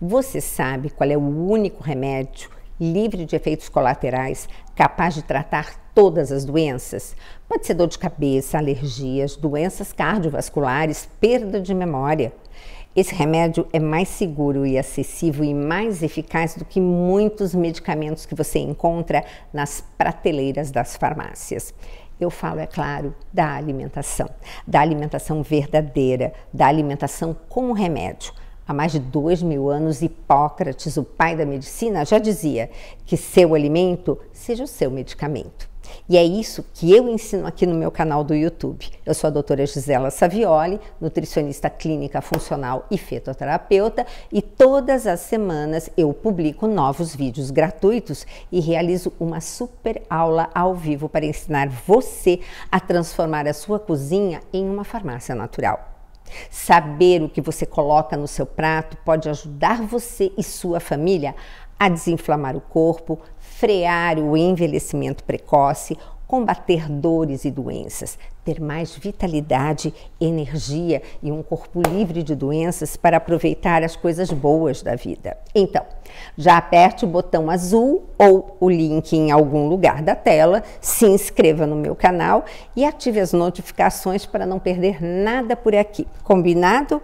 Você sabe qual é o único remédio livre de efeitos colaterais capaz de tratar todas as doenças? Pode ser dor de cabeça, alergias, doenças cardiovasculares, perda de memória. Esse remédio é mais seguro e acessível e mais eficaz do que muitos medicamentos que você encontra nas prateleiras das farmácias. Eu falo, é claro, da alimentação, da alimentação verdadeira, da alimentação como remédio. Há mais de dois mil anos, Hipócrates, o pai da medicina, já dizia que seu alimento seja o seu medicamento. E é isso que eu ensino aqui no meu canal do YouTube. Eu sou a doutora Gisela Savioli, nutricionista clínica funcional e fetoterapeuta, e todas as semanas eu publico novos vídeos gratuitos e realizo uma super aula ao vivo para ensinar você a transformar a sua cozinha em uma farmácia natural. Saber o que você coloca no seu prato pode ajudar você e sua família a desinflamar o corpo, frear o envelhecimento precoce, combater dores e doenças, ter mais vitalidade, energia e um corpo livre de doenças para aproveitar as coisas boas da vida. Então, já aperte o botão azul ou o link em algum lugar da tela, se inscreva no meu canal e ative as notificações para não perder nada por aqui. Combinado?